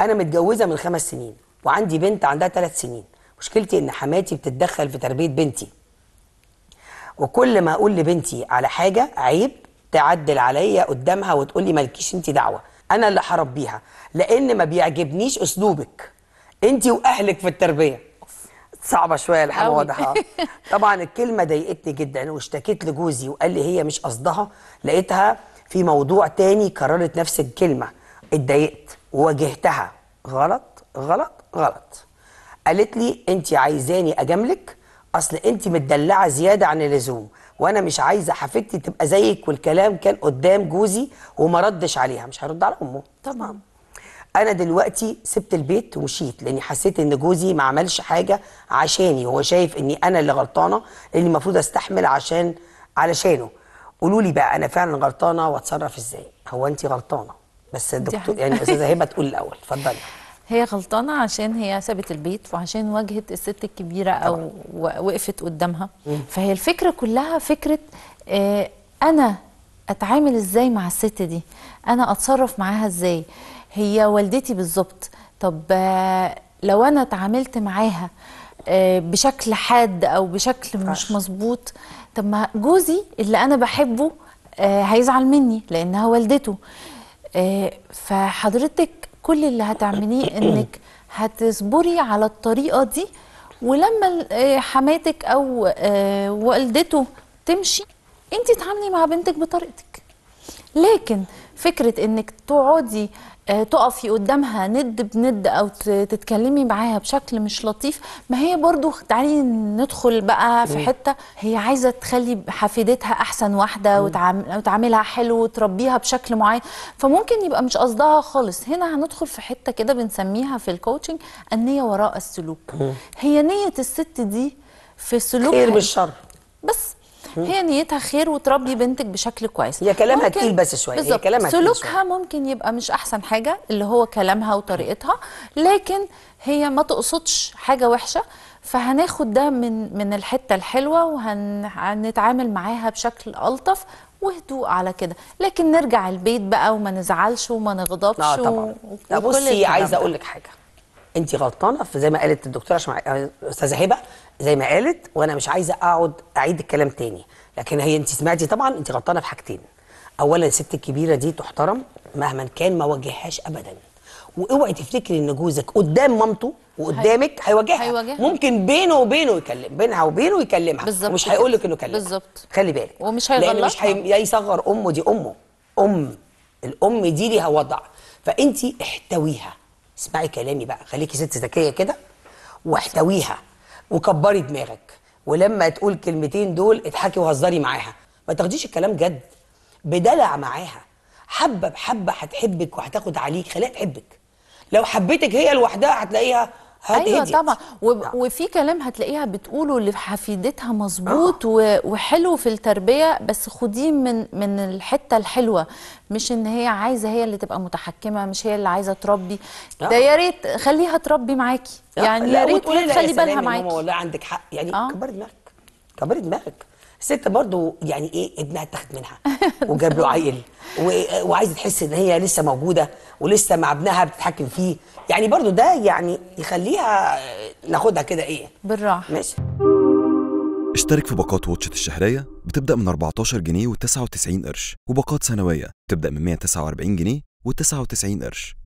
انا متجوزه من خمس سنين وعندي بنت عندها ثلاث سنين مشكلتي ان حماتي بتتدخل في تربيه بنتي وكل ما اقول لبنتي على حاجه عيب تعدل عليا قدامها وتقول لي مالكيش انت دعوه انا اللي هربيها لان ما بيعجبنيش اسلوبك انت واهلك في التربيه صعبه شويه الحال واضحه طبعا الكلمه ضايقتني جدا واشتكيت لجوزي وقال لي هي مش قصدها لقيتها في موضوع تاني كررت نفس الكلمه اتضايقت واجهتها غلط غلط غلط قالت لي انت عايزاني اجاملك اصل انت متدلعه زياده عن اللزوم وانا مش عايزه حفيدتي تبقى زيك والكلام كان قدام جوزي وما ردش عليها مش هرد على امه طبعا انا دلوقتي سبت البيت ومشيت لاني حسيت ان جوزي ما عملش حاجه عشاني هو شايف اني انا اللي غلطانه اللي المفروض استحمل عشان علشانه قولوا لي بقى انا فعلا غلطانه واتصرف ازاي هو انت غلطانه بس الدكتور يعني استاذه هبه تقول الاول اتفضلي هي غلطانه عشان هي سابت البيت وعشان واجهت الست الكبيره او وقفت قدامها فهي الفكره كلها فكره آه انا اتعامل ازاي مع الست دي انا اتصرف معاها ازاي هي والدتي بالظبط طب آه، لو انا اتعاملت معاها آه، بشكل حاد او بشكل مش مظبوط طب ما جوزي اللي انا بحبه آه، هيزعل مني لانها والدته آه، فحضرتك كل اللي هتعمليه انك هتصبري على الطريقه دي ولما آه، حماتك او آه، والدته تمشي انت تعاملي مع بنتك بطريقتك لكن فكره انك تقعدي آه، تقفي قدامها ند بند او تتكلمي معاها بشكل مش لطيف ما هي برضو تعالي ندخل بقى في حته هي عايزه تخلي حفيدتها احسن واحده وتعاملها حلو وتربيها بشكل معين فممكن يبقى مش قصدها خالص هنا هندخل في حته كده بنسميها في الكوتشنج النيه وراء السلوك هي نيه الست دي في سلوك خير بالشر هي نيتها خير وتربي بنتك بشكل كويس هي كلامها تقيل بس شويه هي كلامها سلوكها ممكن يبقى مش احسن حاجه اللي هو كلامها وطريقتها لكن هي ما تقصدش حاجه وحشه فهناخد ده من من الحته الحلوه وهنتعامل معاها بشكل الطف وهدوء على كده لكن نرجع البيت بقى وما نزعلش وما نغضبش آه طبعا و... بصي عايزه اقول لك حاجه انت غلطانه زي ما قالت الدكتوره عشان استاذه هبه زي ما قالت وانا مش عايزه اقعد اعيد الكلام تاني لكن هي انت سمعتي طبعا انت غلطانه في حاجتين اولا الست الكبيره دي تحترم مهما كان ما واجههاش ابدا واوعي تفتكري ان جوزك قدام مامته وقدامك هيواجهها هيواجهها ممكن بينه وبينه يكلم بينها وبينه يكلمها بالظبط ومش هيقول لك انه كلمها بالظبط خلي بالك ومش هيغلطها لان مش هي... يصغر امه دي امه ام الام دي ليها وضع فانت احتويها اسمعي كلامي بقى خليكي ست ذكيه كده واحتويها وكبري دماغك ولما تقول كلمتين دول اضحكي وهزري معاها ما تاخديش الكلام جد بدلع معاها حبه بحبه هتحبك وهتاخد عليك خليها تحبك لو حبيتك هي لوحدها هتلاقيها ايوه هديت. طبعا نعم. وفي كلام هتلاقيها بتقوله لحفيدتها مظبوط آه. وحلو في التربيه بس خديه من من الحته الحلوه مش ان هي عايزه هي اللي تبقى متحكمه مش هي اللي عايزه تربي آه. ده يا ريت خليها تربي معاكي آه. يعني يا ريت تخلي بالها معاكي ماما والله عندك حق يعني آه. كبري دماغك كبري دماغك الست برضه يعني ايه ابنها اتاخد منها وجاب له عيل وعايزه تحس ان هي لسه موجوده ولسه مع ابنها بتتحكم فيه يعني برضو ده يعني يخليها ناخدها كده ايه بالراحه ماشي اشترك في باقات واتشت الشهرية بتبدأ من 14 جنيه و99 قرش وباقات سنوية بتبدأ من 149 جنيه و99 قرش